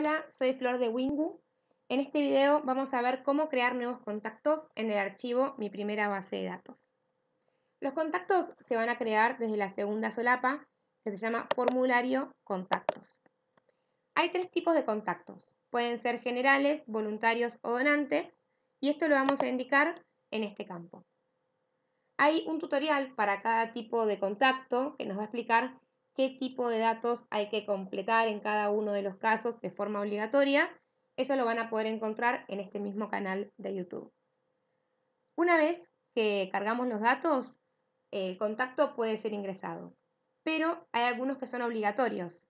Hola, soy Flor de Wingu. En este video vamos a ver cómo crear nuevos contactos en el archivo Mi Primera Base de Datos. Los contactos se van a crear desde la segunda solapa, que se llama Formulario Contactos. Hay tres tipos de contactos. Pueden ser generales, voluntarios o donantes, y esto lo vamos a indicar en este campo. Hay un tutorial para cada tipo de contacto que nos va a explicar qué tipo de datos hay que completar en cada uno de los casos de forma obligatoria. Eso lo van a poder encontrar en este mismo canal de YouTube. Una vez que cargamos los datos, el contacto puede ser ingresado, pero hay algunos que son obligatorios.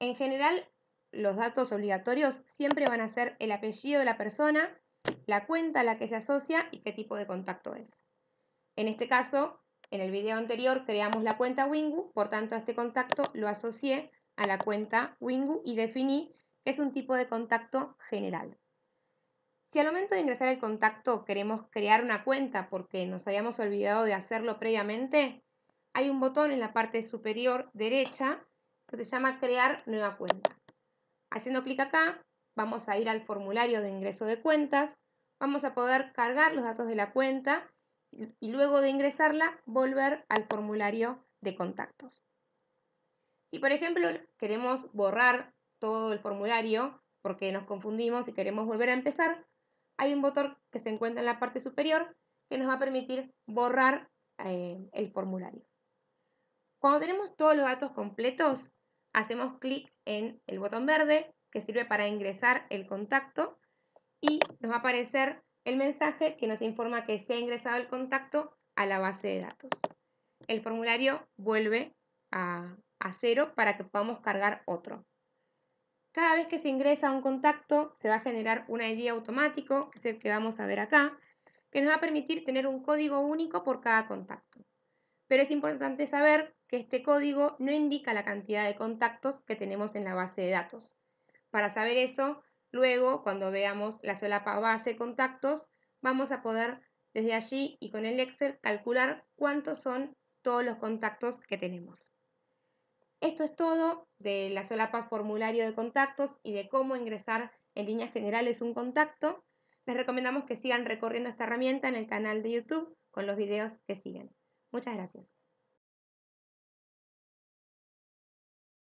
En general, los datos obligatorios siempre van a ser el apellido de la persona, la cuenta a la que se asocia y qué tipo de contacto es. En este caso, en el video anterior creamos la cuenta Wingu, por tanto a este contacto lo asocié a la cuenta Wingu y definí que es un tipo de contacto general. Si al momento de ingresar el contacto queremos crear una cuenta porque nos habíamos olvidado de hacerlo previamente, hay un botón en la parte superior derecha que se llama Crear nueva cuenta. Haciendo clic acá, vamos a ir al formulario de ingreso de cuentas, vamos a poder cargar los datos de la cuenta y luego de ingresarla volver al formulario de contactos. Si por ejemplo queremos borrar todo el formulario porque nos confundimos y queremos volver a empezar, hay un botón que se encuentra en la parte superior que nos va a permitir borrar eh, el formulario. Cuando tenemos todos los datos completos, hacemos clic en el botón verde que sirve para ingresar el contacto y nos va a aparecer el mensaje que nos informa que se ha ingresado el contacto a la base de datos. El formulario vuelve a, cero para que podamos cargar otro. Cada vez que se ingresa un contacto, se va a generar un ID automático, que es el que vamos a ver acá, que nos va a permitir tener un código único por cada contacto. Pero es importante saber que este código no indica la cantidad de contactos que tenemos en la base de datos. Para saber eso, Luego, cuando veamos la solapa base contactos, vamos a poder desde allí y con el Excel calcular cuántos son todos los contactos que tenemos. Esto es todo de la solapa formulario de contactos y de cómo ingresar en líneas generales un contacto. Les recomendamos que sigan recorriendo esta herramienta en el canal de YouTube con los videos que siguen. Muchas gracias.